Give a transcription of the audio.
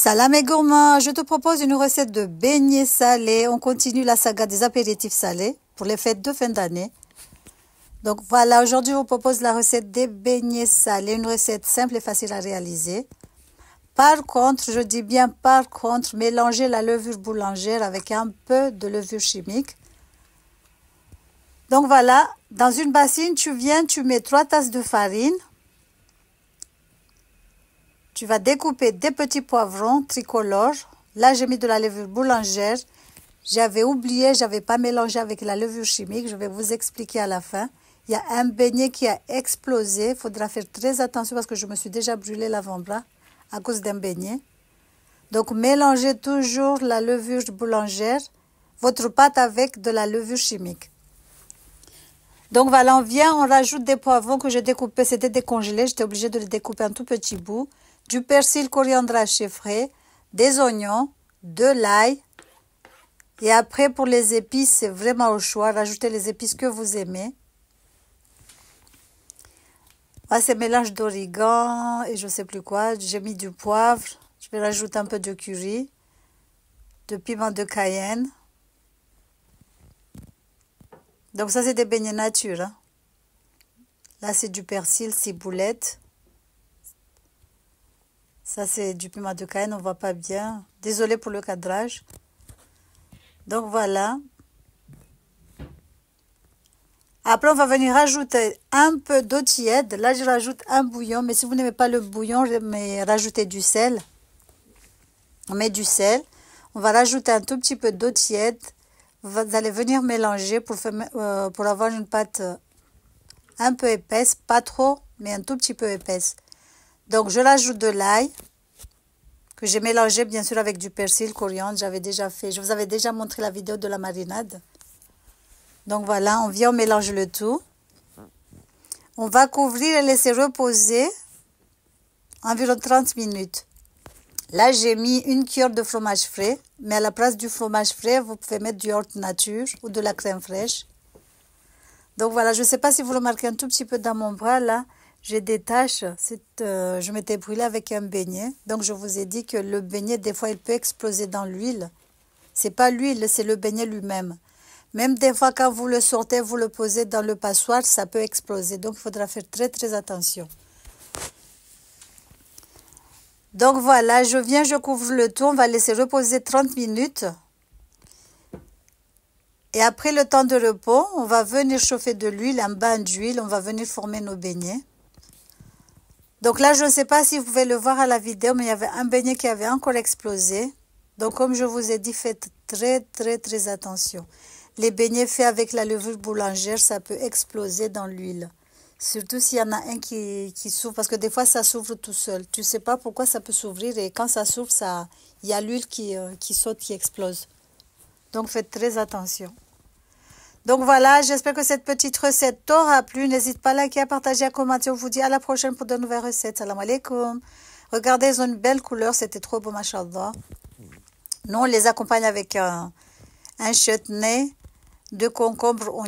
Salam et je te propose une recette de beignets salés. On continue la saga des apéritifs salés pour les fêtes de fin d'année. Donc voilà, aujourd'hui on propose la recette des beignets salés, une recette simple et facile à réaliser. Par contre, je dis bien par contre, mélangez la levure boulangère avec un peu de levure chimique. Donc voilà, dans une bassine, tu viens, tu mets trois tasses de farine, tu vas découper des petits poivrons tricolores. Là, j'ai mis de la levure boulangère. J'avais oublié, je n'avais pas mélangé avec la levure chimique. Je vais vous expliquer à la fin. Il y a un beignet qui a explosé. Il faudra faire très attention parce que je me suis déjà brûlé l'avant-bras à cause d'un beignet. Donc, mélangez toujours la levure boulangère, votre pâte avec de la levure chimique. Donc voilà, on vient, on rajoute des poivrons que j'ai découpés, c'était décongelé, j'étais obligée de les découper en tout petits bouts du persil coriandre frais, des oignons, de l'ail. Et après, pour les épices, c'est vraiment au choix. Rajoutez les épices que vous aimez. c'est mélange d'origan et je sais plus quoi. J'ai mis du poivre. Je vais rajouter un peu de curry, de piment de cayenne. Donc ça, c'est des beignets nature. Hein. Là, c'est du persil, ciboulette. Ça, c'est du piment de Cayenne, on voit pas bien. Désolée pour le cadrage. Donc voilà. Après, on va venir rajouter un peu d'eau tiède. Là, je rajoute un bouillon, mais si vous n'aimez pas le bouillon, je vais rajouter du sel. On met du sel. On va rajouter un tout petit peu d'eau tiède. Vous allez venir mélanger pour, faire, euh, pour avoir une pâte euh, un peu épaisse, pas trop, mais un tout petit peu épaisse. Donc, je rajoute de l'ail que j'ai mélangé bien sûr avec du persil, coriandre, j'avais déjà fait. Je vous avais déjà montré la vidéo de la marinade. Donc voilà, on vient, on mélange le tout. On va couvrir et laisser reposer environ 30 minutes. Là, j'ai mis une cuillère de fromage frais, mais à la place du fromage frais, vous pouvez mettre du hort nature ou de la crème fraîche. Donc voilà, je ne sais pas si vous remarquez un tout petit peu dans mon bras là, j'ai des taches. Euh, je m'étais brûlée avec un beignet. Donc, je vous ai dit que le beignet, des fois, il peut exploser dans l'huile. C'est pas l'huile, c'est le beignet lui-même. Même des fois, quand vous le sortez, vous le posez dans le passoire, ça peut exploser. Donc, il faudra faire très, très attention. Donc, voilà, je viens, je couvre le tout. On va laisser reposer 30 minutes. Et après le temps de repos, on va venir chauffer de l'huile, un bain d'huile. On va venir former nos beignets. Donc là, je ne sais pas si vous pouvez le voir à la vidéo, mais il y avait un beignet qui avait encore explosé. Donc comme je vous ai dit, faites très très très attention. Les beignets faits avec la levure boulangère, ça peut exploser dans l'huile. Surtout s'il y en a un qui, qui s'ouvre, parce que des fois ça s'ouvre tout seul. Tu ne sais pas pourquoi ça peut s'ouvrir et quand ça s'ouvre, il y a l'huile qui, euh, qui saute, qui explose. Donc faites très attention. Donc voilà, j'espère que cette petite recette t'aura plu. N'hésite pas à liker, à partager, à commenter. On vous dit à la prochaine pour de nouvelles recettes. Salam alaikum. Regardez, ils ont une belle couleur. C'était trop beau, machallah. Nous, on les accompagne avec un, un chutney de concombre.